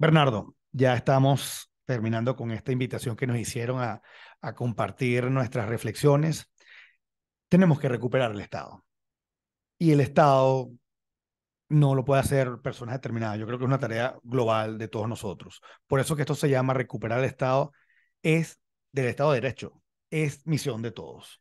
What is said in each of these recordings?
Bernardo, ya estamos terminando con esta invitación que nos hicieron a, compartir nuestras reflexiones. Tenemos que recuperar el Estado. Y el Estado no lo puede hacer personas determinadas. Yo creo que es una tarea global de todos nosotros. Por eso que esto se llama recuperar el Estado, es del Estado de Derecho, es misión de todos.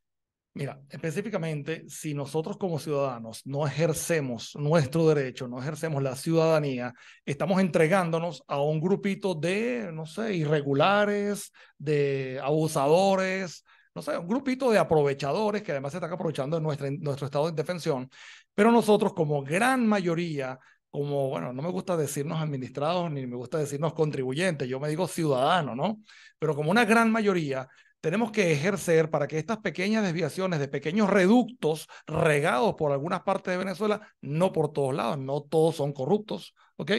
Mira, específicamente, si nosotros como ciudadanos no ejercemos nuestro derecho, no ejercemos la ciudadanía, estamos entregándonos a un grupito de, no sé, irregulares, de abusadores, no sé, un grupito de aprovechadores que además se están aprovechando de nuestro estado de indefensión, pero nosotros como gran mayoría como, bueno, no me gusta decirnos administrados ni me gusta decirnos contribuyentes, yo me digo ciudadano, ¿no? Pero como una gran mayoría, tenemos que ejercer para que estas pequeñas desviaciones de pequeños reductos regados por algunas partes de Venezuela, no por todos lados, no todos son corruptos, ¿ok?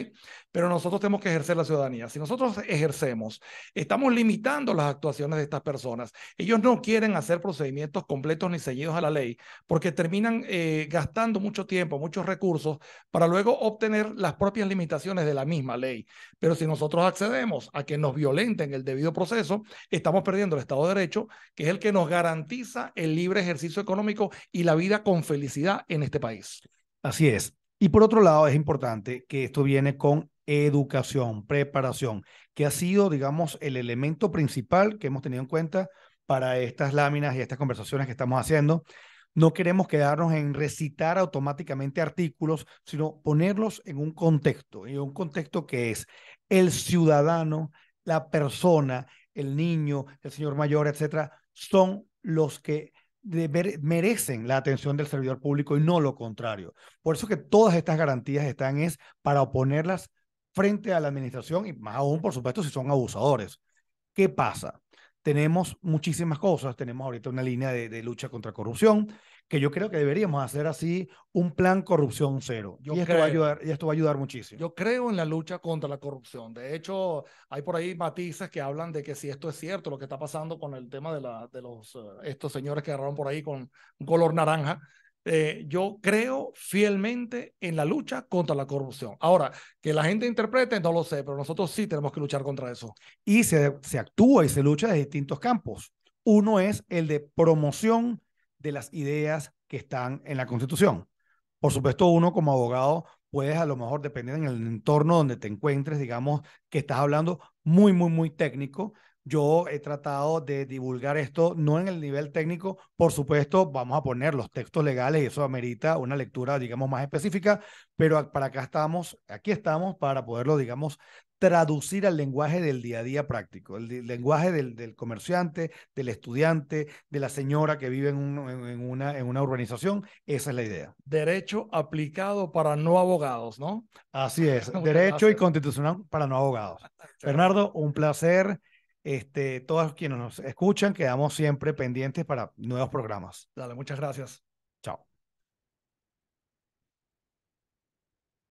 Pero nosotros tenemos que ejercer la ciudadanía. Si nosotros ejercemos, estamos limitando las actuaciones de estas personas. Ellos no quieren hacer procedimientos completos ni seguidos a la ley porque terminan eh, gastando mucho tiempo, muchos recursos para luego obtener las propias limitaciones de la misma ley. Pero si nosotros accedemos a que nos violenten el debido proceso, estamos perdiendo el Estado de Derecho, que es el que nos garantiza el libre ejercicio económico y la vida con felicidad en este país. Así es. Y por otro lado, es importante que esto viene con educación, preparación, que ha sido, digamos, el elemento principal que hemos tenido en cuenta para estas láminas y estas conversaciones que estamos haciendo. No queremos quedarnos en recitar automáticamente artículos, sino ponerlos en un contexto, en un contexto que es el ciudadano, la persona, el niño, el señor mayor, etcétera, son los que merecen la atención del servidor público y no lo contrario. Por eso que todas estas garantías están es para oponerlas frente a la administración y más aún, por supuesto, si son abusadores. ¿Qué pasa? Tenemos muchísimas cosas. Tenemos ahorita una línea de, de lucha contra corrupción que yo creo que deberíamos hacer así un plan corrupción cero. Yo y, esto va a ayudar, y esto va a ayudar muchísimo. Yo creo en la lucha contra la corrupción. De hecho, hay por ahí matices que hablan de que si esto es cierto, lo que está pasando con el tema de, la, de los, eh, estos señores que agarraron por ahí con color naranja, eh, yo creo fielmente en la lucha contra la corrupción. Ahora, que la gente interprete, no lo sé, pero nosotros sí tenemos que luchar contra eso. Y se, se actúa y se lucha de distintos campos. Uno es el de promoción de las ideas que están en la Constitución. Por supuesto, uno como abogado puedes a lo mejor, depender en el entorno donde te encuentres, digamos que estás hablando muy, muy, muy técnico. Yo he tratado de divulgar esto, no en el nivel técnico, por supuesto, vamos a poner los textos legales y eso amerita una lectura, digamos, más específica, pero para acá estamos, aquí estamos para poderlo, digamos, traducir al lenguaje del día a día práctico, el, lenguaje del, comerciante, del estudiante, de la señora que vive en, una, en una urbanización. Esa es la idea. Derecho aplicado para no abogados, ¿no? Así es, derecho y constitucional para no abogados. Bernardo, un placer. Este, todos quienes nos escuchan, quedamos siempre pendientes para nuevos programas. Dale, muchas gracias.